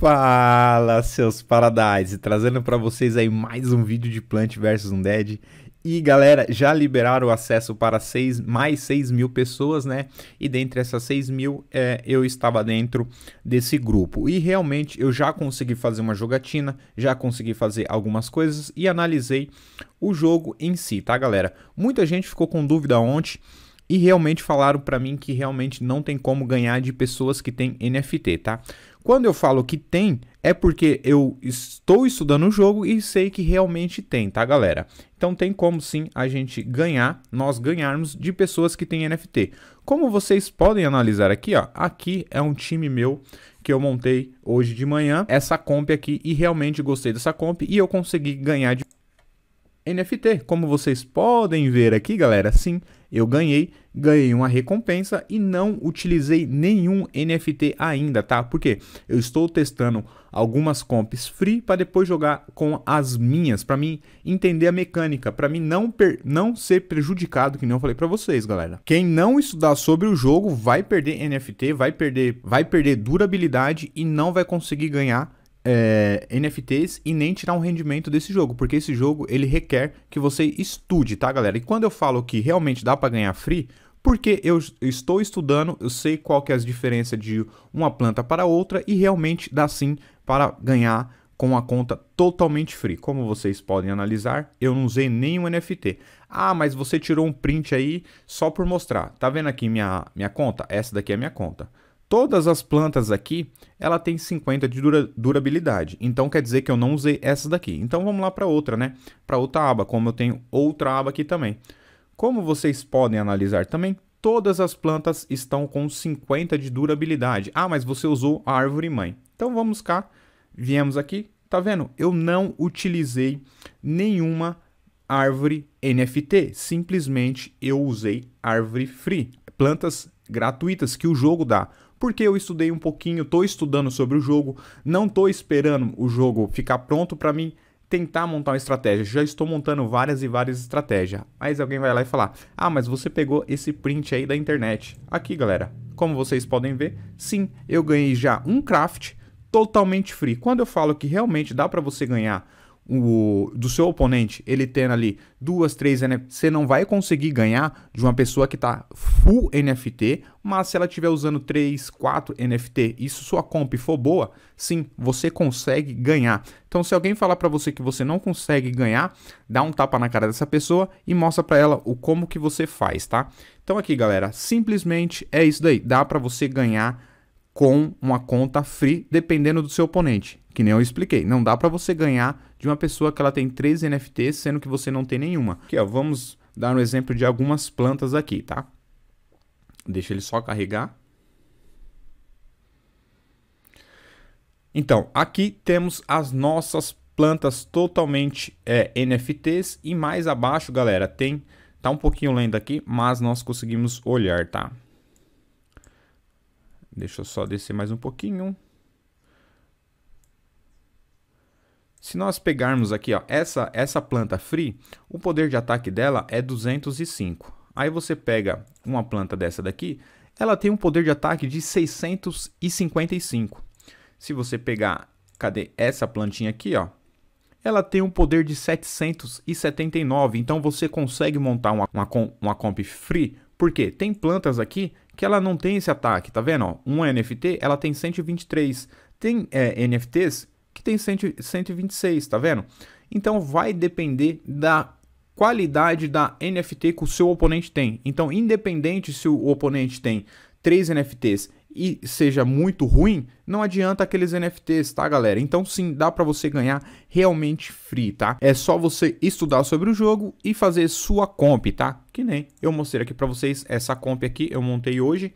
Fala, seus Paradise, trazendo para vocês aí mais um vídeo de Plant vs Undead. E galera, já liberaram o acesso para seis, mais 6 mil pessoas, né? E dentre essas 6 mil, é, eu estava dentro desse grupo. E realmente eu já consegui fazer uma jogatina, já consegui fazer algumas coisas e analisei o jogo em si, tá galera? Muita gente ficou com dúvida ontem e realmente falaram para mim que realmente não tem como ganhar de pessoas que têm NFT, tá? Quando eu falo que tem, é porque eu estou estudando o jogo e sei que realmente tem, tá, galera? Então tem como sim a gente ganhar, nós ganharmos de pessoas que têm NFT. Como vocês podem analisar aqui, ó, aqui é um time meu que eu montei hoje de manhã, essa comp aqui, e realmente gostei dessa comp e eu consegui ganhar de NFT. Como vocês podem ver aqui, galera, sim, eu ganhei, ganhei uma recompensa e não utilizei nenhum NFT ainda, tá? Porque eu estou testando algumas comps free para depois jogar com as minhas, para mim entender a mecânica, para mim não, per não ser prejudicado, que nem eu falei para vocês, galera. Quem não estudar sobre o jogo vai perder NFT, vai perder, vai perder durabilidade e não vai conseguir ganhar é, NFTs e nem tirar um rendimento desse jogo, porque esse jogo ele requer que você estude, tá, galera? E quando eu falo que realmente dá para ganhar free, porque eu estou estudando, eu sei qual que é a diferença de uma planta para outra e realmente dá sim para ganhar com a conta totalmente free. Como vocês podem analisar, eu não usei nenhum NFT. Ah, mas você tirou um print aí só por mostrar. Tá vendo aqui minha, minha conta? Essa daqui é minha conta todas as plantas aqui, ela tem 50 de dura durabilidade. Então quer dizer que eu não usei essa daqui. Então vamos lá para outra, né? Para outra aba, como eu tenho outra aba aqui também. Como vocês podem analisar também, todas as plantas estão com 50 de durabilidade. Ah, mas você usou a árvore mãe. Então vamos cá, viemos aqui, tá vendo? Eu não utilizei nenhuma árvore NFT, simplesmente eu usei árvore free, plantas gratuitas que o jogo dá. Porque eu estudei um pouquinho, tô estudando sobre o jogo, não tô esperando o jogo ficar pronto para mim tentar montar uma estratégia. Já estou montando várias e várias estratégias. Mas alguém vai lá e falar: "Ah, mas você pegou esse print aí da internet". Aqui, galera. Como vocês podem ver, sim, eu ganhei já um craft totalmente free. Quando eu falo que realmente dá para você ganhar o, do seu oponente, ele tendo ali duas, três NFT, você não vai conseguir ganhar de uma pessoa que está full NFT, mas se ela tiver usando três quatro NFT e se sua comp for boa, sim, você consegue ganhar. Então, se alguém falar para você que você não consegue ganhar, dá um tapa na cara dessa pessoa e mostra para ela o como que você faz, tá? Então, aqui, galera, simplesmente é isso daí. Dá para você ganhar com uma conta free, dependendo do seu oponente, que nem eu expliquei. Não dá para você ganhar de uma pessoa que ela tem três NFTs, sendo que você não tem nenhuma. Aqui, ó, vamos dar um exemplo de algumas plantas aqui, tá? Deixa ele só carregar. Então, aqui temos as nossas plantas totalmente é, NFTs e mais abaixo, galera, tem tá um pouquinho lento aqui, mas nós conseguimos olhar, tá? Deixa eu só descer mais um pouquinho. Se nós pegarmos aqui, ó, essa, essa planta free, o poder de ataque dela é 205. Aí você pega uma planta dessa daqui, ela tem um poder de ataque de 655. Se você pegar, cadê essa plantinha aqui, ó, ela tem um poder de 779. Então você consegue montar uma, uma, uma comp free, porque tem plantas aqui que ela não tem esse ataque, tá vendo? Ó? Um NFT, ela tem 123. Tem é, NFTs que tem 100, 126, tá vendo? Então vai depender da qualidade da NFT que o seu oponente tem. Então, independente se o oponente tem três NFTs e seja muito ruim, não adianta aqueles NFTs, tá, galera? Então sim, dá para você ganhar realmente free, tá? É só você estudar sobre o jogo e fazer sua comp, tá? Que nem eu mostrei aqui para vocês essa comp aqui, eu montei hoje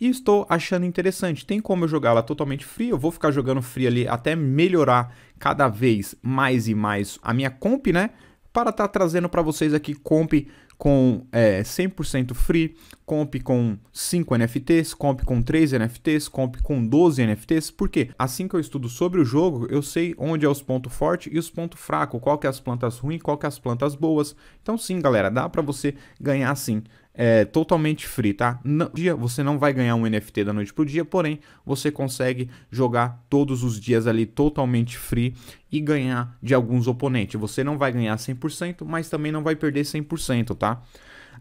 e estou achando interessante. Tem como eu jogar ela totalmente free, eu vou ficar jogando free ali até melhorar cada vez mais e mais a minha comp, né? Para estar tá trazendo para vocês aqui comp com é, 100% free, comp com 5 NFTs, comp com 3 NFTs, comp com 12 NFTs, porque assim que eu estudo sobre o jogo, eu sei onde é os pontos fortes e os pontos fracos, qual que é as plantas ruins, qual que é as plantas boas. Então sim, galera, dá para você ganhar sim é, totalmente free, tá? Não, dia você não vai ganhar um NFT da noite pro dia, porém você consegue jogar todos os dias ali totalmente free e ganhar de alguns oponentes. Você não vai ganhar 100%, mas também não vai perder 100%, tá?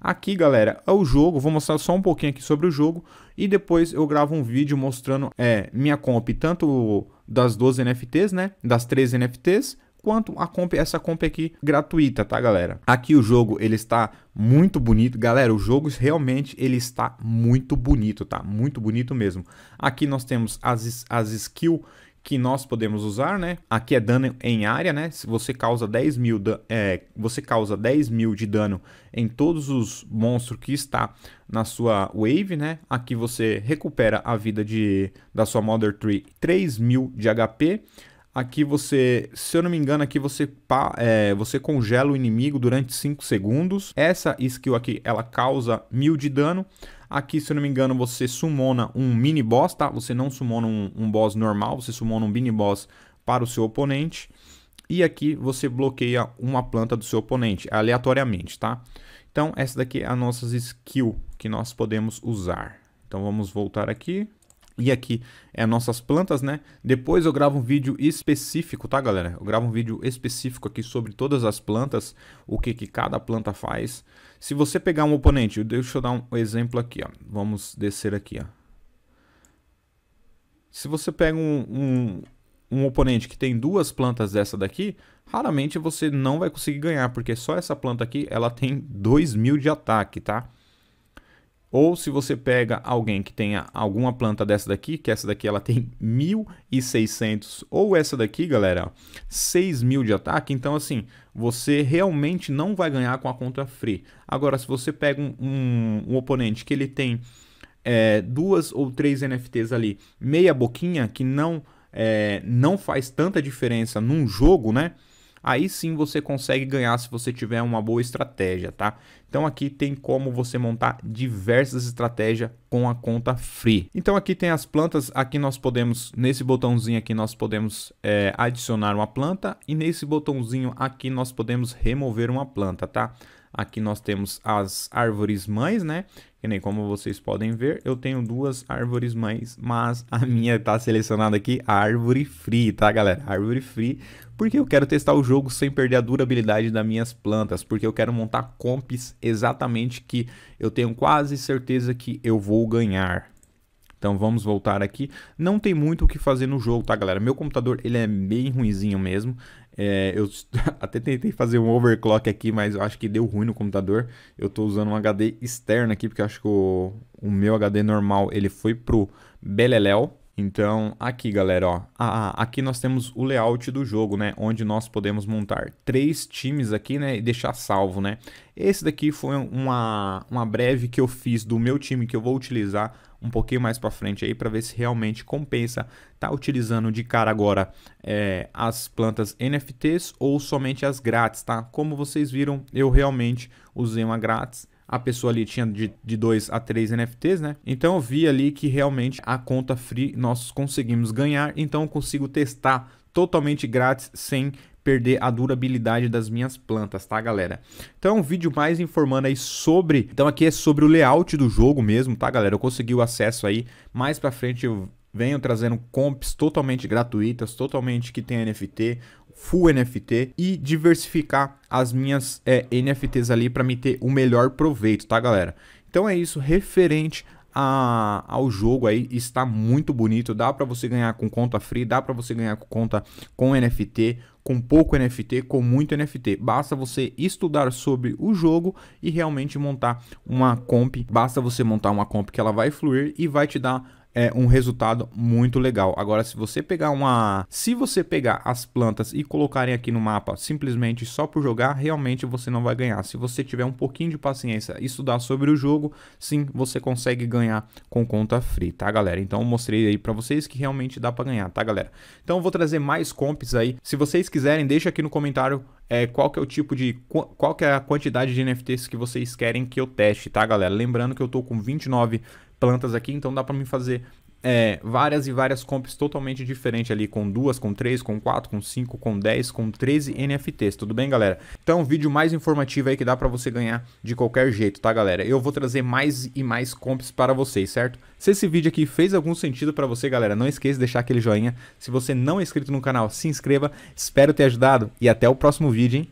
Aqui, galera, é o jogo. Vou mostrar só um pouquinho aqui sobre o jogo e depois eu gravo um vídeo mostrando é, minha comp tanto das 12 NFTs, né? Das 13 NFTs quanto a comp, essa comp aqui gratuita, tá galera? Aqui o jogo ele está muito bonito, galera, o jogo realmente ele está muito bonito, tá? Muito bonito mesmo. Aqui nós temos as, as skills que nós podemos usar, né? Aqui é dano em área, né? Se você causa 10 mil, é, você causa 10 mil de dano em todos os monstros que está na sua wave, né? Aqui você recupera a vida de, da sua Mother Tree 3 mil de HP. Aqui você, se eu não me engano, aqui você, é, você congela o inimigo durante 5 segundos. Essa skill aqui, ela causa 1000 de dano. Aqui, se eu não me engano, você sumona um mini boss, tá? Você não sumona um, um boss normal, você sumona um mini boss para o seu oponente. E aqui você bloqueia uma planta do seu oponente, aleatoriamente, tá? Então, essa daqui é a nossa skill que nós podemos usar. Então, vamos voltar aqui e aqui é nossas plantas, né? Depois eu gravo um vídeo específico, tá, galera? Eu gravo um vídeo específico aqui sobre todas as plantas, o que, que cada planta faz. Se você pegar um oponente, deixa eu dar um exemplo aqui, ó. Vamos descer aqui, ó. Se você pega um, um, um oponente que tem duas plantas dessa daqui, raramente você não vai conseguir ganhar, porque só essa planta aqui, ela tem 2 mil de ataque, tá? Ou se você pega alguém que tenha alguma planta dessa daqui, que essa daqui ela tem 1.600, ou essa daqui, galera, 6.000 de ataque. Então, assim, você realmente não vai ganhar com a conta free. Agora, se você pega um, um, um oponente que ele tem é, duas ou três NFTs ali, meia boquinha, que não, é, não faz tanta diferença num jogo, né? Aí sim você consegue ganhar se você tiver uma boa estratégia, tá? Então aqui tem como você montar diversas estratégias com a conta free. Então aqui tem as plantas, aqui nós podemos, nesse botãozinho aqui nós podemos é, adicionar uma planta e nesse botãozinho aqui nós podemos remover uma planta, tá? Aqui nós temos as árvores mães, né? Que nem como vocês podem ver, eu tenho duas árvores mães, mas a minha tá selecionada aqui, a árvore free, tá galera? Árvore free, porque eu quero testar o jogo sem perder a durabilidade das minhas plantas, porque eu quero montar comps exatamente que eu tenho quase certeza que eu vou ganhar. Então vamos voltar aqui. Não tem muito o que fazer no jogo, tá galera? Meu computador ele é bem ruinzinho mesmo. É, eu até tentei fazer um overclock aqui, mas eu acho que deu ruim no computador. Eu estou usando um HD externo aqui, porque eu acho que o, o meu HD normal ele foi pro Beleléu. Então, aqui galera, ó, aqui nós temos o layout do jogo, né, onde nós podemos montar três times aqui, né, e deixar salvo, né. Esse daqui foi uma, uma breve que eu fiz do meu time que eu vou utilizar um pouquinho mais para frente aí para ver se realmente compensa tá utilizando de cara agora é, as plantas NFTs ou somente as grátis, tá? Como vocês viram, eu realmente usei uma grátis, a pessoa ali tinha de, de 2 a 3 NFTs, né? Então eu vi ali que realmente a conta free nós conseguimos ganhar, então eu consigo testar totalmente grátis sem perder a durabilidade das minhas plantas, tá, galera? Então, um vídeo mais informando aí sobre... Então, aqui é sobre o layout do jogo mesmo, tá, galera? Eu consegui o acesso aí. Mais pra frente eu venho trazendo comps totalmente gratuitas, totalmente que tem NFT, full NFT e diversificar as minhas é, NFTs ali para me ter o melhor proveito, tá, galera? Então é isso referente a, ao jogo aí está muito bonito. Dá para você ganhar com conta free, dá para você ganhar com conta com NFT, com pouco NFT, com muito NFT. Basta você estudar sobre o jogo e realmente montar uma comp. Basta você montar uma comp que ela vai fluir e vai te dar é um resultado muito legal. Agora, se você pegar uma. Se você pegar as plantas e colocarem aqui no mapa simplesmente só por jogar, realmente você não vai ganhar. Se você tiver um pouquinho de paciência e estudar sobre o jogo, sim, você consegue ganhar com conta free, tá, galera? Então, mostrei aí para vocês que realmente dá para ganhar, tá, galera? Então, eu vou trazer mais comps aí. Se vocês quiserem, deixa aqui no comentário é, qual que é o tipo de. Qual que é a quantidade de NFTs que vocês querem que eu teste, tá, galera? Lembrando que eu tô com 29 plantas aqui, então dá para mim fazer é, várias e várias comps totalmente diferentes ali, com duas, com três, com quatro, com cinco, com 10, com 13 NFTs, tudo bem, galera? Então, um vídeo mais informativo aí que dá para você ganhar de qualquer jeito, tá, galera? Eu vou trazer mais e mais comps para vocês, certo? Se esse vídeo aqui fez algum sentido para você, galera, não esqueça de deixar aquele joinha. Se você não é inscrito no canal, se inscreva. Espero ter ajudado e até o próximo vídeo, hein?